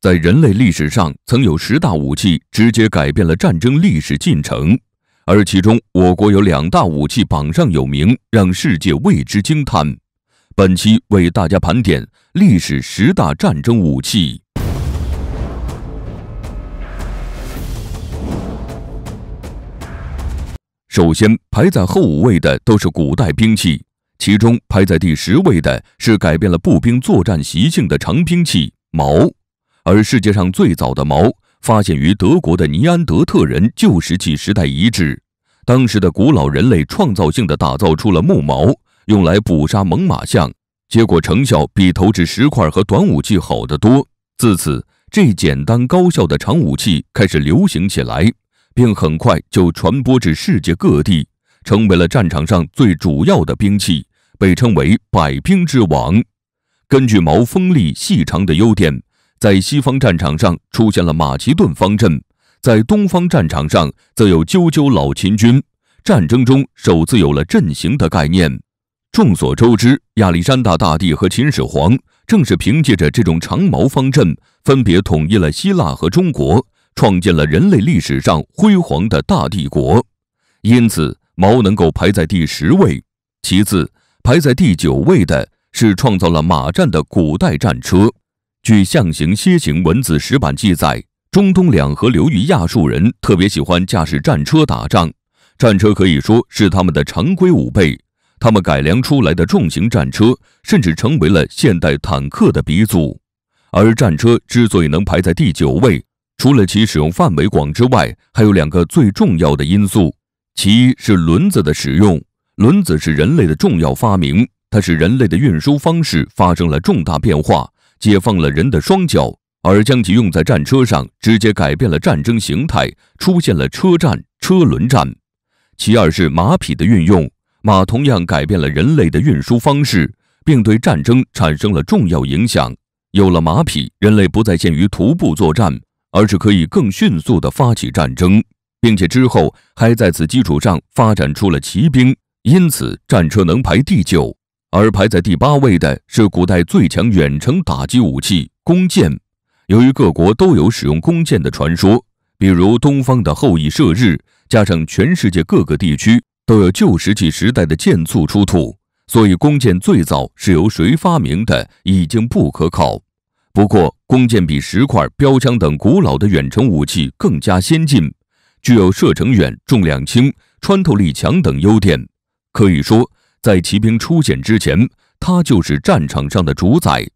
在人类历史上，曾有十大武器直接改变了战争历史进程，而其中我国有两大武器榜上有名，让世界为之惊叹。本期为大家盘点历史十大战争武器。首先排在后五位的都是古代兵器，其中排在第十位的是改变了步兵作战习性的长兵器矛。而世界上最早的矛，发现于德国的尼安德特人旧石器时代遗址。当时的古老人类创造性的打造出了木矛，用来捕杀猛犸象，结果成效比投掷石块和短武器好得多。自此，这简单高效的长武器开始流行起来，并很快就传播至世界各地，成为了战场上最主要的兵器，被称为“百兵之王”。根据矛锋利细长的优点。在西方战场上出现了马其顿方阵，在东方战场上则有赳赳老秦军。战争中首次有了阵型的概念。众所周知，亚历山大大帝和秦始皇正是凭借着这种长矛方阵，分别统一了希腊和中国，创建了人类历史上辉煌的大帝国。因此，矛能够排在第十位。其次，排在第九位的是创造了马战的古代战车。据象形楔形文字石板记载，中东两河流域亚述人特别喜欢驾驶战车打仗，战车可以说是他们的常规武备。他们改良出来的重型战车，甚至成为了现代坦克的鼻祖。而战车之所以能排在第九位，除了其使用范围广之外，还有两个最重要的因素：其一是轮子的使用。轮子是人类的重要发明，它使人类的运输方式发生了重大变化。解放了人的双脚，而将其用在战车上，直接改变了战争形态，出现了车战、车轮战。其二是马匹的运用，马同样改变了人类的运输方式，并对战争产生了重要影响。有了马匹，人类不再限于徒步作战，而是可以更迅速地发起战争，并且之后还在此基础上发展出了骑兵。因此，战车能排第九。而排在第八位的是古代最强远程打击武器——弓箭。由于各国都有使用弓箭的传说，比如东方的后羿射日，加上全世界各个地区都有旧石器时代的箭簇出土，所以弓箭最早是由谁发明的已经不可考。不过，弓箭比石块、标枪等古老的远程武器更加先进，具有射程远、重量轻、穿透力强等优点，可以说。在骑兵出现之前，他就是战场上的主宰。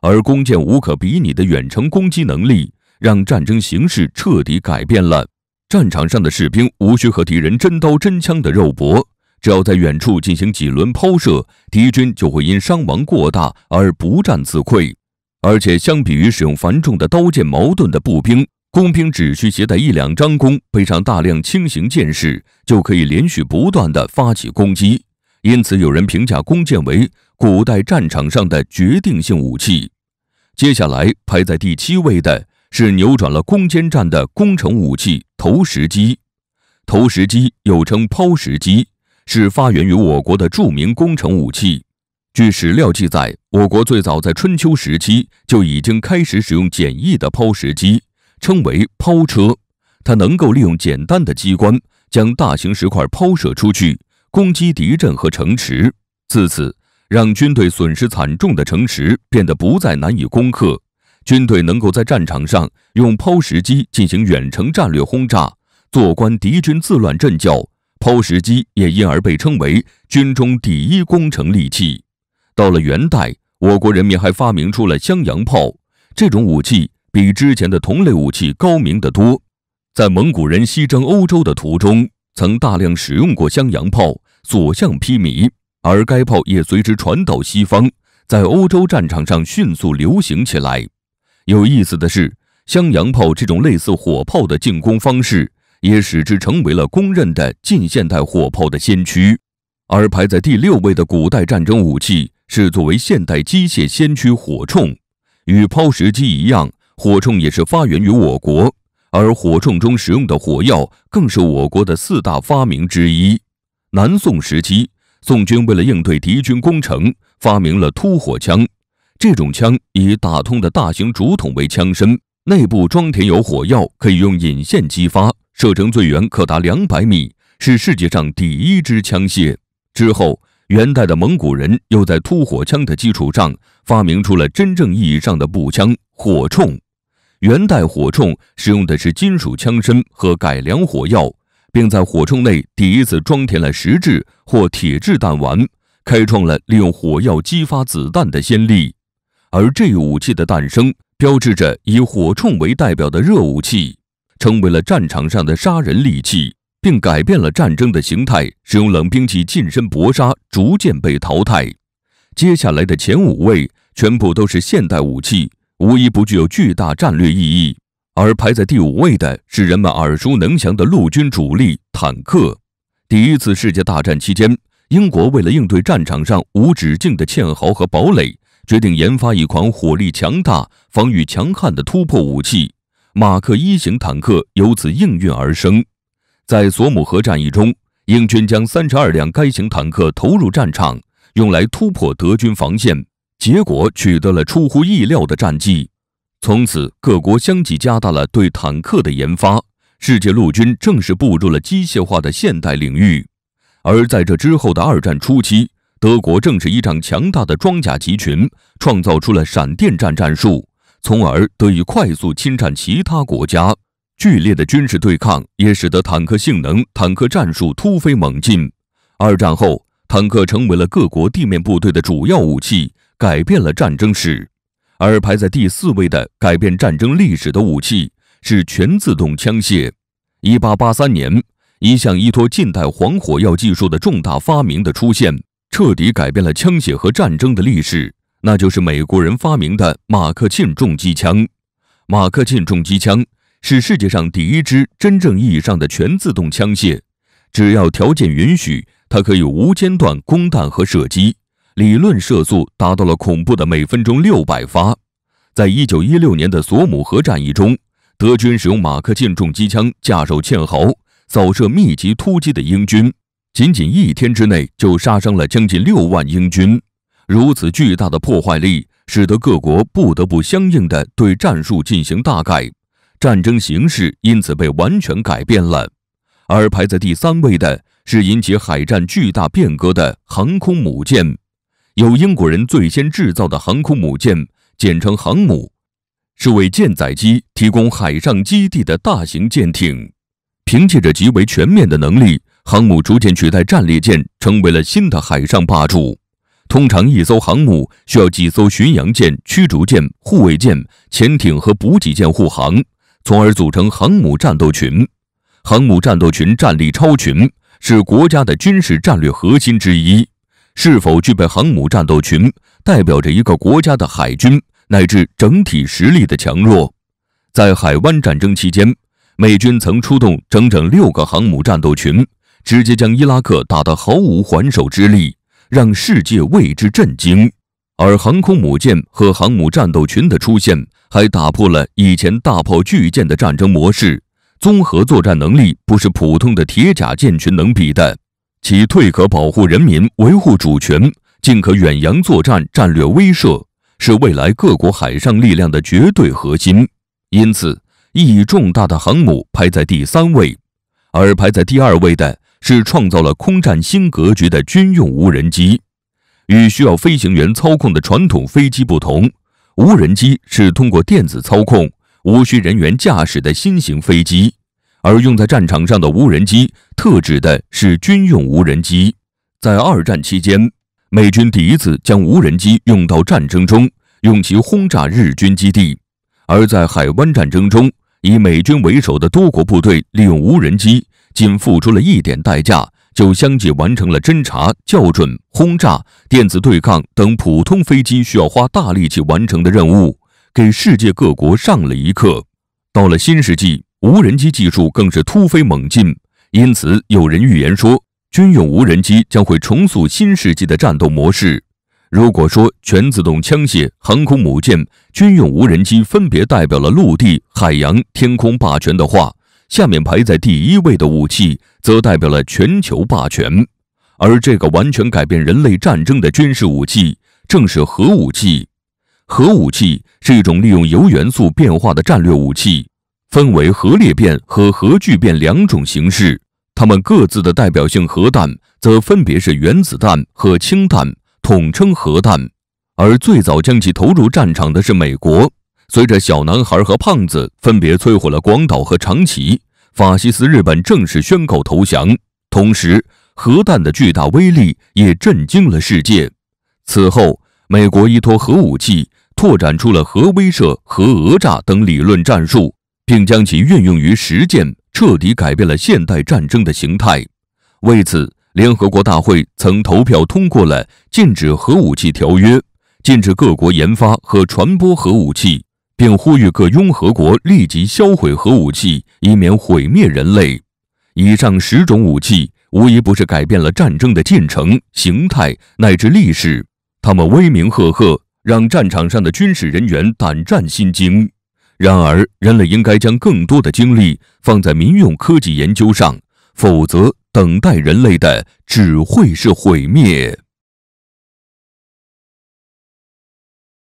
而弓箭无可比拟的远程攻击能力，让战争形势彻底改变了。战场上的士兵无需和敌人真刀真枪的肉搏，只要在远处进行几轮抛射，敌军就会因伤亡过大而不战自溃。而且，相比于使用繁重的刀剑矛盾的步兵，弓兵只需携带一两张弓，背上大量轻型箭矢，就可以连续不断的发起攻击。因此，有人评价弓箭为古代战场上的决定性武器。接下来排在第七位的是扭转了攻坚战的攻城武器——投石机。投石机又称抛石机，是发源于我国的著名攻城武器。据史料记载，我国最早在春秋时期就已经开始使用简易的抛石机，称为抛车。它能够利用简单的机关将大型石块抛射出去。攻击敌阵和城池，自此让军队损失惨重的城池变得不再难以攻克。军队能够在战场上用抛石机进行远程战略轰炸，坐观敌军自乱阵脚。抛石机也因而被称为军中第一攻城利器。到了元代，我国人民还发明出了襄阳炮，这种武器比之前的同类武器高明得多。在蒙古人西征欧洲的途中，曾大量使用过襄阳炮。所向披靡，而该炮也随之传到西方，在欧洲战场上迅速流行起来。有意思的是，襄阳炮这种类似火炮的进攻方式，也使之成为了公认的近现代火炮的先驱。而排在第六位的古代战争武器是作为现代机械先驱火铳，与抛石机一样，火铳也是发源于我国，而火铳中使用的火药更是我国的四大发明之一。南宋时期，宋军为了应对敌军攻城，发明了突火枪。这种枪以打通的大型竹筒为枪身，内部装填有火药，可以用引线激发，射程最远可达两百米，是世界上第一支枪械。之后，元代的蒙古人又在突火枪的基础上发明出了真正意义上的步枪——火铳。元代火铳使用的是金属枪身和改良火药。并在火铳内第一次装填了石质或铁质弹丸，开创了利用火药激发子弹的先例。而这武器的诞生，标志着以火铳为代表的热武器成为了战场上的杀人利器，并改变了战争的形态。使用冷兵器近身搏杀逐渐被淘汰。接下来的前五位全部都是现代武器，无一不具有巨大战略意义。而排在第五位的是人们耳熟能详的陆军主力坦克。第一次世界大战期间，英国为了应对战场上无止境的堑壕和堡垒，决定研发一款火力强大、防御强悍的突破武器。马克一型坦克由此应运而生。在索姆河战役中，英军将三十二辆该型坦克投入战场，用来突破德军防线，结果取得了出乎意料的战绩。从此，各国相继加大了对坦克的研发，世界陆军正式步入了机械化的现代领域。而在这之后的二战初期，德国正是依仗强大的装甲集群，创造出了闪电战战术，从而得以快速侵占其他国家。剧烈的军事对抗也使得坦克性能、坦克战术突飞猛进。二战后，坦克成为了各国地面部队的主要武器，改变了战争史。而排在第四位的改变战争历史的武器是全自动枪械。一八八三年，一项依托近代黄火药技术的重大发明的出现，彻底改变了枪械和战争的历史，那就是美国人发明的马克沁重机枪。马克沁重机枪是世界上第一支真正意义上的全自动枪械，只要条件允许，它可以无间断供弹和射击。理论射速达到了恐怖的每分钟六百发。在一九一六年的索姆河战役中，德军使用马克沁重机枪架设堑壕，扫射密集突击的英军，仅仅一天之内就杀伤了将近六万英军。如此巨大的破坏力，使得各国不得不相应的对战术进行大改，战争形势因此被完全改变了。而排在第三位的是引起海战巨大变革的航空母舰。由英国人最先制造的航空母舰，简称航母，是为舰载机提供海上基地的大型舰艇。凭借着极为全面的能力，航母逐渐取代战列舰，成为了新的海上霸主。通常，一艘航母需要几艘巡洋舰、驱逐舰、护卫舰、潜艇和补给舰护航，从而组成航母战斗群。航母战斗群战力超群，是国家的军事战略核心之一。是否具备航母战斗群，代表着一个国家的海军乃至整体实力的强弱。在海湾战争期间，美军曾出动整整六个航母战斗群，直接将伊拉克打得毫无还手之力，让世界为之震惊。而航空母舰和航母战斗群的出现，还打破了以前大炮巨舰的战争模式，综合作战能力不是普通的铁甲舰群能比的。其退可保护人民、维护主权，进可远洋作战、战略威慑，是未来各国海上力量的绝对核心。因此，意义重大的航母排在第三位，而排在第二位的是创造了空战新格局的军用无人机。与需要飞行员操控的传统飞机不同，无人机是通过电子操控、无需人员驾驶的新型飞机。而用在战场上的无人机，特指的是军用无人机。在二战期间，美军第一次将无人机用到战争中，用其轰炸日军基地。而在海湾战争中，以美军为首的多国部队利用无人机，仅付出了一点代价，就相继完成了侦察、校准、轰炸、电子对抗等普通飞机需要花大力气完成的任务，给世界各国上了一课。到了新世纪。无人机技术更是突飞猛进，因此有人预言说，军用无人机将会重塑新世纪的战斗模式。如果说全自动枪械、航空母舰、军用无人机分别代表了陆地、海洋、天空霸权的话，下面排在第一位的武器则代表了全球霸权。而这个完全改变人类战争的军事武器，正是核武器。核武器是一种利用铀元素变化的战略武器。分为核裂变和核聚变两种形式，它们各自的代表性核弹则分别是原子弹和氢弹，统称核弹。而最早将其投入战场的是美国。随着小男孩和胖子分别摧毁了广岛和长崎，法西斯日本正式宣告投降。同时，核弹的巨大威力也震惊了世界。此后，美国依托核武器，拓展出了核威慑、核讹诈等理论战术。并将其运用于实践，彻底改变了现代战争的形态。为此，联合国大会曾投票通过了《禁止核武器条约》，禁止各国研发和传播核武器，并呼吁各拥核国立即销毁核武器，以免毁灭人类。以上十种武器，无一不是改变了战争的进程、形态乃至历史。它们威名赫赫，让战场上的军事人员胆战心惊。然而，人类应该将更多的精力放在民用科技研究上，否则等待人类的只会是毁灭。